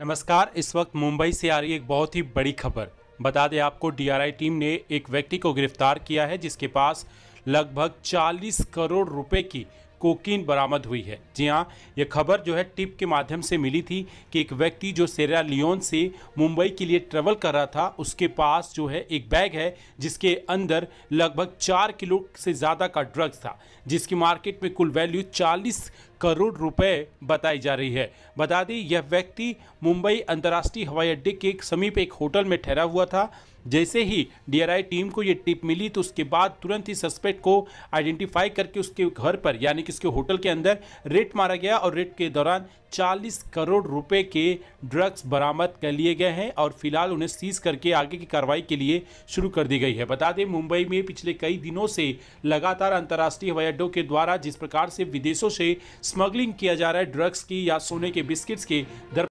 नमस्कार इस वक्त मुंबई से आ रही एक बहुत ही बड़ी खबर बता दें आपको डीआरआई टीम ने एक व्यक्ति को गिरफ्तार किया है जिसके पास लगभग 40 करोड़ रुपए की कोकीन बरामद हुई है जी हाँ यह खबर जो है टिप के माध्यम से मिली थी कि एक व्यक्ति जो सेरा लियोन से मुंबई के लिए ट्रेवल कर रहा था उसके पास जो है एक बैग है जिसके अंदर लगभग चार किलो से ज़्यादा का ड्रग्स था जिसकी मार्केट में कुल वैल्यू चालीस करोड़ रुपए बताई जा रही है बता दें यह व्यक्ति मुंबई अंतर्राष्ट्रीय हवाई अड्डे के समीप एक होटल में ठहरा हुआ था जैसे ही डीआरआई टीम को ये टिप मिली तो उसके बाद तुरंत ही सस्पेक्ट को आइडेंटिफाई करके उसके घर पर यानी कि उसके होटल के अंदर रेट मारा गया और रेट के दौरान 40 करोड़ रुपए के ड्रग्स बरामद कर लिए गए हैं और फिलहाल उन्हें सीज करके आगे की कार्रवाई के लिए शुरू कर दी गई है बता दें मुंबई में पिछले कई दिनों से लगातार अंतर्राष्ट्रीय हवाई अड्डों के द्वारा जिस प्रकार से विदेशों से स्मगलिंग किया जा रहा है ड्रग्स की या सोने के बिस्किट्स की